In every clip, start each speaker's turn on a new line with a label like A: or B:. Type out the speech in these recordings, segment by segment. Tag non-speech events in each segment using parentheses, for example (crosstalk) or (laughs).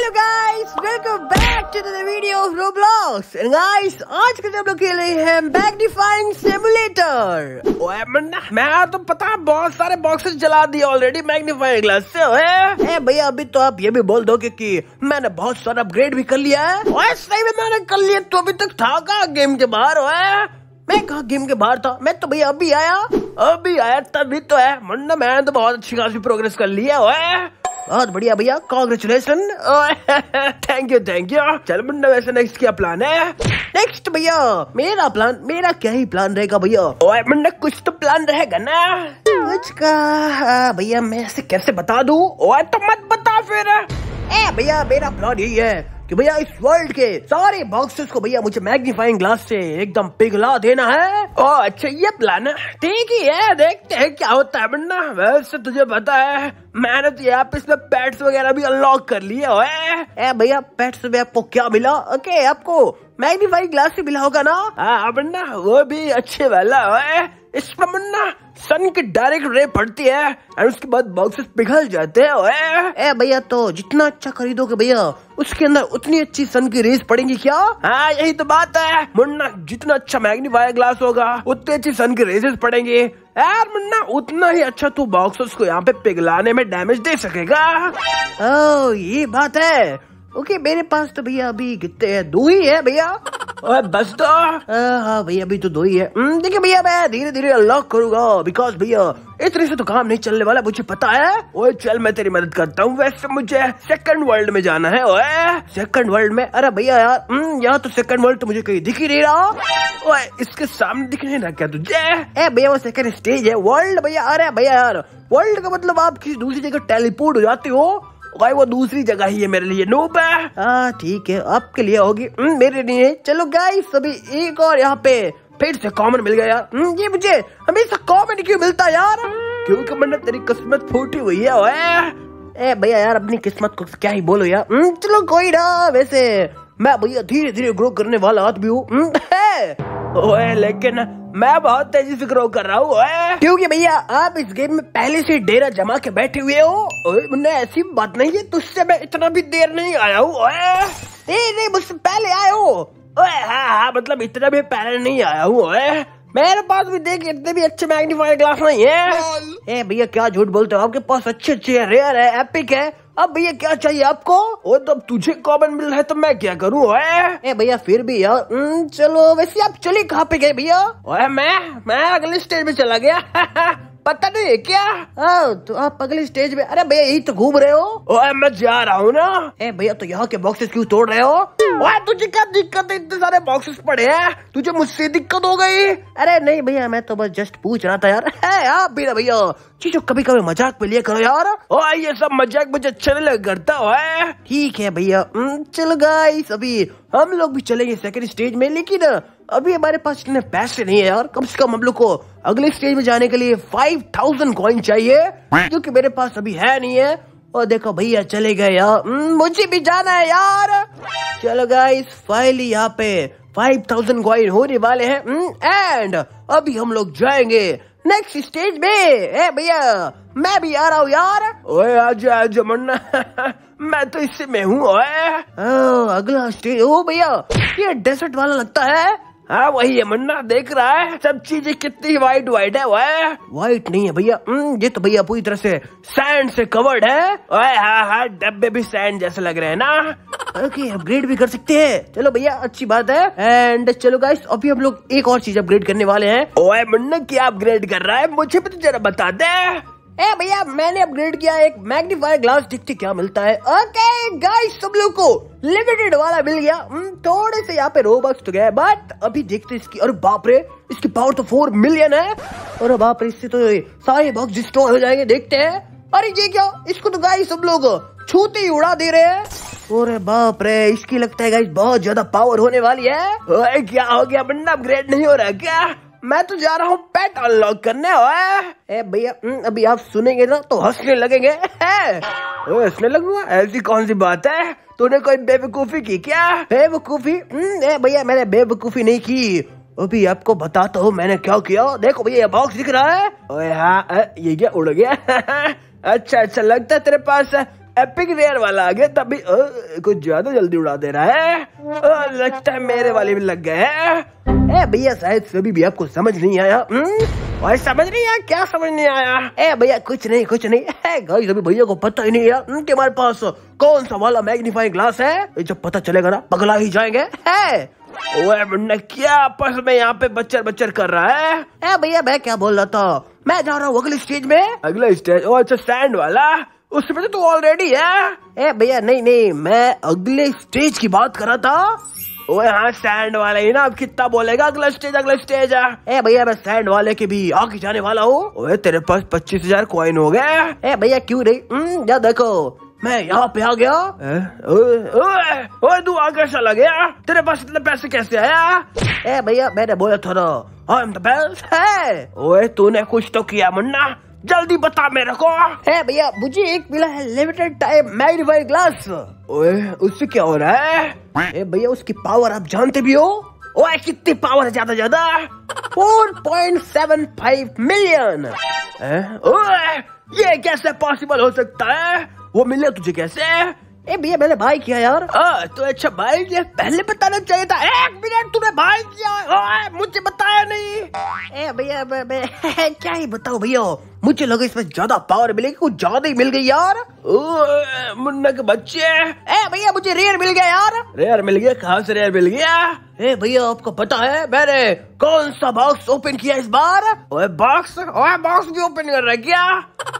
A: Hello guys welcome back to the video of Roblox and guys आज के हम लोग खेल रहे हैं बैग डिफाइंग सिमुलेटर ओए मन्ना मैं तो पता बहुत सारे बॉक्सेस जला दिए ऑलरेडी मैग्नीफाइंग ग्लास से ओए ए भैया अभी तो आप ये भी बोल दो कि मैंने बहुत सारा अपग्रेड भी कर लिया है ओए सही में मैंने कर लिया तो अभी तक था का गेम के बाहर ओए मैं कहा गेम के बाहर था मैं तो भैया अभी आया अभी आया तभी तो है मन्ना मैंने तो बहुत अच्छी खासी प्रोग्रेस कर लिया है ओए बहुत बढ़िया भैया congratulation thank you thank you चल मुंडा वैसे नेक्स्ट क्या प्लान है नेक्स्ट भैया मेरा प्लान मेरा क्या ही प्लान रहेगा भैया ओए मुंडा कुछ तो प्लान रहेगा ना कुछ का हाँ, भैया मैं ऐसे कैसे बता दू ओए तो मत बता फिर ए भैया मेरा प्लान यही है कि भैया इस वर्ल्ड के सारे बॉक्सेस को भैया मुझे मैग्नीफाइंग ग्लास से एकदम पिघला देना है ओ अच्छा ये प्लान है ठीक ही है देखते हैं क्या होता है मुन्ना वैसे तुझे पता है मैंने तो यहाँ पे इसमें पेट्स वगैरह भी अनलॉक कर लिए भैया पेट्स में आपको क्या मिला ओके आपको मैग्नीफाइंग ग्लास से मिला होगा ना हाँ मुन्ना वो भी अच्छे वाला है इसमें मुन्ना सन की डायरेक्ट रे पड़ती है और उसके बाद बॉक्सेस पिघल जाते हैं भैया तो जितना अच्छा खरीदोगे भैया उसके अंदर उतनी अच्छी सन की रेस पड़ेंगी क्या हाँ यही तो बात है मुन्ना जितना अच्छा मैग्नीफायर ग्लास होगा उतनी अच्छी सन की रेसेस पड़ेंगी यार मुन्ना उतना ही अच्छा तू बॉक्सर्स को यहाँ पे पिघलाने में डैमेज दे सकेगा ओ ये बात है ओके मेरे पास तो भैया अभी कितने हैं दो ही है भैया ओए बस तो हाँ भैया अभी तो दो ही है हम्म, देखिए भैया मैं धीरे धीरे अनलॉक करूंगा बिकॉज भैया इतने से तो काम नहीं चलने वाला मुझे पता है ओए चल मैं तेरी मदद करता हूँ वैसे मुझे सेकंड वर्ल्ड में जाना है ओए सेकंड वर्ल्ड में अरे भैया यार हम्म, यहाँ तो सेकंड वर्ल्ड तो मुझे कहीं दिख ही नहीं रहा ओए इसके सामने दिख नहीं रहा क्या तुझे ए भैया वो सेकंड स्टेज है वर्ल्ड भैया अरे भैया यार वर्ल्ड का मतलब आप किसी दूसरी जगह टेलीपोर्ट हो जाते हो भाई वो दूसरी जगह ही है मेरे लिए नो हाँ, ठीक है आपके लिए होगी हम्म, मेरे लिए चलो गाइस सभी एक और यहाँ पे फिर से कॉमन मिल गया हम्म, ये मुझे हमेशा कॉमन क्यों मिलता यार क्योंकि मैंने तेरी किस्मत फूटी हुई है ए भैया यार अपनी किस्मत को क्या ही बोलो यार हम्म, चलो कोई ना वैसे मैं भैया धीरे धीरे ग्रो करने वाला आदमी हूँ लेकिन मैं बहुत तेजी से ग्रो कर रहा हूँ क्योंकि भैया आप इस गेम में पहले से डेरा जमा के बैठे हुए हो मुन्ना ऐसी बात नहीं है तुझसे मैं इतना भी देर नहीं आया हूँ मुझसे पहले आये हो हाँ हाँ मतलब इतना भी पहले नहीं आया हूँ मेरे पास भी देख इतने भी अच्छे मैग्नीफाइड ग्लास नहीं है भैया क्या झूठ बोलते हो आपके पास अच्छे अच्छे रेयर है एपिक है अब भैया क्या चाहिए आपको ओ तो अब तुझे कॉमन मिल रहा है तो मैं क्या करूँ भैया फिर भी यार चलो वैसे आप चले कहाँ पे गए भैया मैं मैं अगले स्टेज में चला गया (laughs) पता नहीं है क्या हाँ, तो आप अगले स्टेज में अरे भैया यही तो घूम रहे हो ओए मैं जा रहा हूँ ना ए भैया तो यहाँ के बॉक्सेस क्यों तोड़ रहे हो ओए तुझे क्या दिक्कत है इतने सारे बॉक्सेस पड़े हैं तुझे मुझसे दिक्कत हो गई अरे नहीं भैया मैं तो बस जस्ट पूछ रहा था यार है आप भी ना भैया चीजों कभी कभी मजाक पे लिया करो यार ओ ये सब मजाक मुझे अच्छा नहीं लग करता है ठीक है भैया चल गाइस अभी हम लोग भी चलेंगे सेकंड स्टेज में लेकिन अभी हमारे पास इतने पैसे नहीं है यार कम से कम हम लोग को अगले स्टेज में जाने के लिए फाइव थाउजेंड कॉइन चाहिए जो कि मेरे पास अभी है नहीं है और देखो भैया चले गए यार हम्म, मुझे भी जाना है यार चलो गाइस फाइनली यहाँ पे फाइव थाउजेंड कॉइन होने वाले हैं एंड हम्म, अभी हम लोग जाएंगे नेक्स्ट स्टेज में भैया मैं भी आ रहा हूँ यार ओए आज आज मुन्ना (laughs) मैं तो इससे में हूँ अगला स्टेज ओ भैया ये डेजर्ट वाला लगता है हाँ वही है मुन्ना देख रहा है सब चीजें कितनी व्हाइट व्हाइट है वह व्हाइट नहीं है भैया हम्म, ये तो भैया पूरी तरह से सैंड से कवर्ड है ओए हाँ हाँ डब्बे भी सैंड जैसे लग रहे हैं ना ओके अपग्रेड भी कर सकते हैं चलो भैया अच्छी बात है एंड चलो गाइस अभी हम लोग एक और चीज अपग्रेड करने वाले हैं ओए मुन्ना क्या अपग्रेड कर रहा है मुझे भी तो जरा बता दे ए भैया मैंने अपग्रेड किया एक मैग्नीफायर ग्लास देखते क्या मिलता है ओके गाइस सब लोग को लिमिटेड वाला मिल गया हम्म, थोड़े से यहाँ पे रोबक्स तो गए बट अभी देखते इसकी अरे बाप रे इसकी पावर तो फोर मिलियन है और बाप रे इससे तो सारे बॉक्स डिस्ट्रॉय हो जाएंगे देखते हैं अरे ये क्या इसको तो गाइस सब लोग छूते ही उड़ा दे रहे हैं अरे बाप रे इसकी लगता है गाइस बहुत ज्यादा पावर होने वाली है क्या हो गया बंदा अपग्रेड नहीं हो रहा क्या मैं तो जा रहा हूँ पेट अनलॉक करने ओए भैया हम्म, अभी आप सुनेंगे ना तो हंसने लगेंगे हंसने लगूंगा ऐसी कौन सी बात है तूने कोई बेवकूफी की क्या बेवकूफी हम्म, भैया मैंने बेवकूफी नहीं की अभी आपको बताता हूँ मैंने क्या किया देखो भैया ये बॉक्स दिख रहा है ओए हाँ ये क्या उड़ गया (laughs) अच्छा अच्छा लगता है तेरे पास एपिक रेयर वाला आ गया तभी कुछ ज्यादा जल्दी उड़ा दे रहा है लगता है मेरे वाले भी लग गए हैं ए भैया शायद सभी भी आपको समझ नहीं आया और हम्म? समझ नहीं आया क्या समझ नहीं आया ए भैया कुछ नहीं कुछ नहीं गाइस भैया को पता ही नहीं है कि हमारे पास कौन सा वाला मैग्नीफाइंग ग्लास है जब पता चलेगा ना पगला ही जाएंगे है ओए मुन्ना क्या आपस में यहाँ पे बच्चर बच्चर कर रहा है ए भैया मैं क्या बोल रहा था मैं जा रहा हूँ अगले स्टेज में अगले स्टेज ओ अच्छा स्टैंड वाला उसमें तो तू ऑलरेडी है ए भैया नहीं नहीं मैं अगले स्टेज की बात कर रहा था ओए हाँ सैंड वाले ही ना अब कितना बोलेगा अगला स्टेज अगला स्टेज ए भैया मैं सैंड वाले के भी आगे जाने वाला हूँ ओए तेरे पास पच्चीस हजार कॉइन हो गए ए भैया क्यों रही हम्म, जा देखो मैं यहाँ पे आ गया ओए तू आगे चला गया तेरे पास इतने पैसे कैसे आया ए भैया मैंने बोला थोड़ा आई एम द बेस्ट है ओए तूने कुछ तो किया मुन्ना जल्दी बता मेरे को है भैया मुझे एक मिला है लिमिटेड टाइम मैग्नीफाइड ग्लास ओए उससे क्या हो रहा है ए भैया उसकी पावर आप जानते भी हो ओए कितनी पावर है ज्यादा ज्यादा 4.75 मिलियन ओए ये कैसे पॉसिबल हो सकता है वो मिले तुझे कैसे ए भैया मैंने भाई किया यार आ, तो अच्छा भाई ये पहले बताना चाहिए था एक मिनट तूने भाई किया ओए भैया (laughs) क्या ही बताओ भैया मुझे लगा इसमें ज्यादा पावर मिलेगी कुछ ज्यादा ही मिल गई यार मुन्ना के बच्चे भैया मुझे रेयर मिल गया यार रेयर मिल गया कहाँ से रेयर मिल गया ए भैया आपको पता है मैंने कौन सा बॉक्स ओपन किया इस बार ओए बॉक्स ओए बॉक्स भी ओपन कर रहा है क्या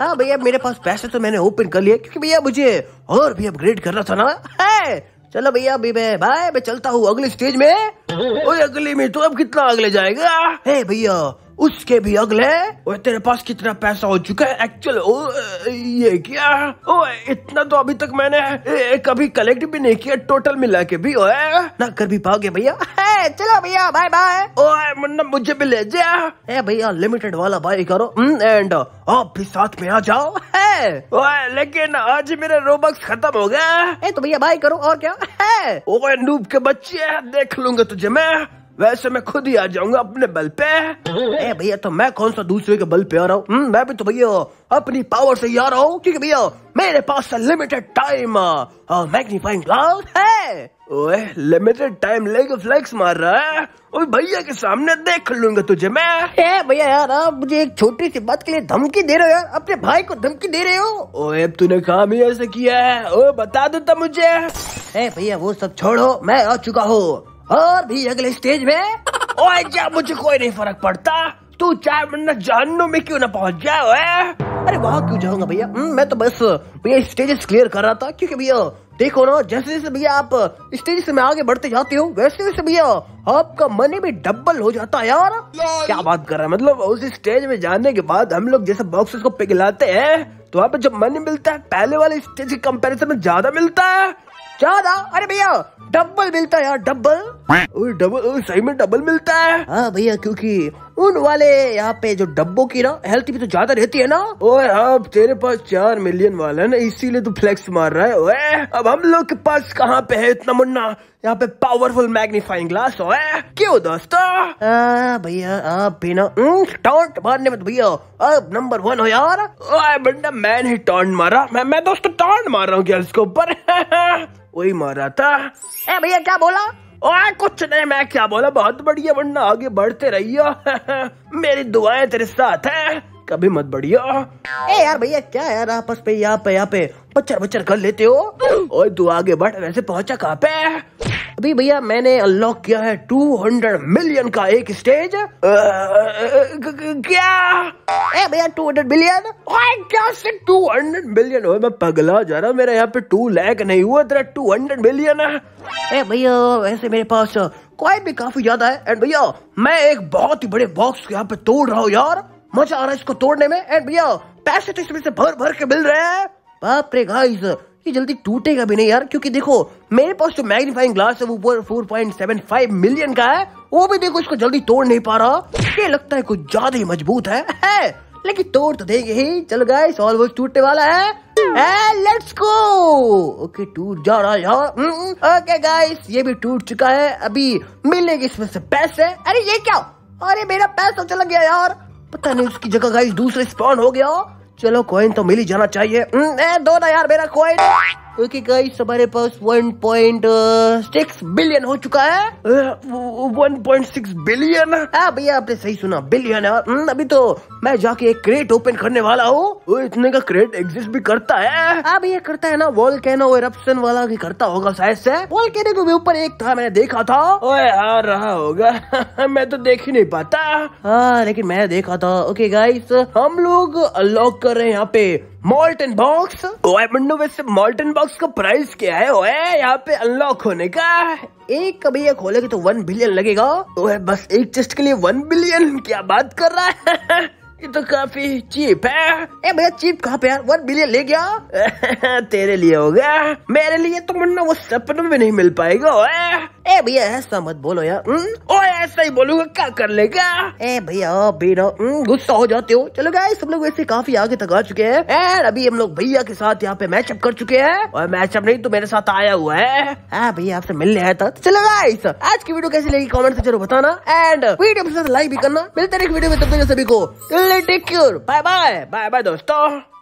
A: हाँ भैया मेरे पास पैसे तो मैंने ओपन कर लिए क्योंकि भैया मुझे और भी अपग्रेड करना था ना है चलो भैया अभी मैं भाई मैं चलता हूँ अगले स्टेज में (laughs) ओए अगले में तो अब कितना अगले जाएगा (laughs) हे भैया उसके भी अगले ओए तेरे पास कितना पैसा हो चुका है एक्चुअल ओ ये क्या ओ इतना तो अभी तक मैंने ए, कभी कलेक्ट भी नहीं किया टोटल मिला के भी ओए ना कर भी पाओगे भैया चलो भैया बाय बाय ओए मुन्ना मुझे भी ले जा भैया लिमिटेड वाला बाय करो एंड hmm, आप भी साथ में आ जाओ है ओए लेकिन आज मेरे रोबक्स खत्म हो गए तो भैया बाय करो और क्या है ओए नूब के बच्चे देख लूंगा तुझे मैं वैसे मैं खुद ही आ जाऊंगा अपने बल पे ए भैया तो मैं कौन सा दूसरे के बल पे आ रहा हूँ हम्म, मैं भी तो भैया अपनी पावर से ही आ रहा हूँ क्योंकि भैया मेरे पास लिमिटेड टाइम और मैग्नीफाइंग ग्लास है ओए लिमिटेड टाइम लेग फ्लेक्स मार रहा है और भैया के सामने देख लूंगा तुझे मैं ए भैया यार आप मुझे एक छोटी सी बात के लिए धमकी दे रहे हो यार अपने भाई को धमकी दे रहे हो ओए अब तूने काम ही ऐसे किया है ओ बता दो तो तब मुझे ए भैया वो सब छोड़ो मैं आ चुका हूँ और भी अगले स्टेज में ओए जा मुझे कोई नहीं फर्क पड़ता तू चार मिनट जहन्नुम में क्यों ना पहुंच जाए अरे वहाँ क्यों जाऊंगा भैया हम्म, मैं तो बस भैया स्टेजेस क्लियर कर रहा था क्योंकि भैया देखो ना जैसे जैसे भैया आप स्टेज मैं आगे बढ़ते जाते हो वैसे वैसे भैया आपका मनी भी डबल हो जाता है यार क्या बात कर रहा है मतलब उस स्टेज में जाने के बाद हम लोग जैसे बॉक्सेस को पिघलाते हैं तो वहाँ पे जब मनी मिलता है पहले वाले स्टेज के कंपैरिजन में ज्यादा मिलता है क्या था अरे भैया डबल मिलता है यार डबल डबल सही में डबल मिलता है हाँ भैया क्योंकि उन वाले यहाँ पे जो डब्बों की ना हेल्थ भी तो ज्यादा रहती है ना ओए अब तेरे पास चार मिलियन वाला है ना इसीलिए तू फ्लेक्स मार रहा है ओए अब हम लोग के पास कहाँ पे है इतना मुन्ना यहाँ पे पावरफुल मैग्नीफाइंग ग्लास हो क्यों दोस्तों भैया आप भी ना टॉन्ट हम्म, मारने में तो भैया अब नंबर वन हो यार ओए बंदा ही टॉन्ट मारा मैं मैं दोस्तों टॉन्ट मार रहा हूँ गर्ल्स के ऊपर (laughs) वही मारा था भैया क्या बोला और कुछ नहीं मैं क्या बोला बहुत बढ़िया वरना आगे बढ़ते रहियो (laughs) मेरी दुआएं तेरे साथ है कभी मत बढ़िया ए यार भैया क्या यार आपस पे यहाँ पे यहाँ पे पच्चर पच्चर कर लेते हो और तू आगे बढ़ वैसे पहुँचा कहाँ पे अभी भैया मैंने अनलॉक किया है 200 मिलियन का एक स्टेज क्या भैया भैया 200 मिलियन और क्या से 200 मिलियन हो मैं पगला जा रहा मेरा यहाँ पे 2 लाख नहीं हुआ तेरा 200 मिलियन है भैया वैसे मेरे पास कोई भी काफी ज्यादा है एंड भैया मैं एक बहुत ही बड़े बॉक्स यहाँ पे तोड़ रहा हूँ यार मजा आ रहा है इसको तोड़ने में एंड भैया पैसे तो इसमें से भर भर के मिल रहे हैं बाप रे गाइस ये जल्दी टूटेगा भी नहीं यार क्योंकि देखो मेरे पास जो मैग्नीफाइंग ग्लास है वो सेवन फाइव मिलियन का है वो भी देखो इसको जल्दी तोड़ नहीं पा रहा ये लगता है कुछ ज्यादा ही मजबूत है, है। लेकिन तोड़ तो देंगे ही चल गए टूटने वाला है लेट्स गो ओके टूट जा रहा यार ओके गाइस ये भी टूट चुका है अभी मिलेगी इसमें से पैसे अरे ये क्या अरे मेरा पैसा तो चला गया यार पता नहीं उसकी जगह गाइस दूसरे स्पॉन हो गया चलो कॉइन तो मिल ही जाना चाहिए हम्म, ए, दो ना यार मेरा कॉइन ओके गाइस हमारे पास 1.6 बिलियन uh, हो चुका है 1.6 बिलियन हाँ भैया आपने सही सुना बिलियन हम्म, अभी तो मैं जाके एक क्रेट ओपन करने वाला हूँ इतने का क्रेट एग्जिस्ट भी करता है हाँ भैया करता है ना वॉल कैनो एरप्शन वाला भी करता होगा शायद से वॉल कैनो के ऊपर एक था मैंने देखा था ओए आ रहा होगा (laughs) मैं तो देख ही नहीं पाता हाँ लेकिन मैं देखा था ओके गाइस हम लोग अनलॉक कर रहे हैं यहाँ पे मोल्टन बॉक्स ओए मुन्नू वैसे मोल्टन बॉक्स का प्राइस क्या है ओए यहाँ पे अनलॉक होने का एक कभी ये खोलेगा तो वन बिलियन लगेगा ओए बस एक चेस्ट के लिए वन बिलियन क्या बात कर रहा है (laughs) ये तो काफी चीप है ए भैया चीप कहाँ पे यार वन बिलियन ले गया (laughs) तेरे लिए होगा मेरे लिए तो मुन्ना वो सपन में नहीं मिल पाएगा ओए ए भैया ऐसा मत बोलो यार हम्म? ऐसा ही बोलूंगा क्या कर लेगा ए भैया बेटा हम्म, गुस्सा हो जाते हो चलो गाइस हम लोग वैसे काफी आगे तक आ चुके हैं अभी हम लोग भैया के साथ यहाँ पे मैचअप कर चुके हैं और मैचअप नहीं तो मेरे साथ आया हुआ है हाँ भैया आपसे मिलने आया था चलो गाइस आज की वीडियो कैसी लगी कॉमेंट से जरूर बताना एंड वीडियो लाइक भी करना मिलते रहे वीडियो में सभी को बाय बाय बाय बाय दोस्तों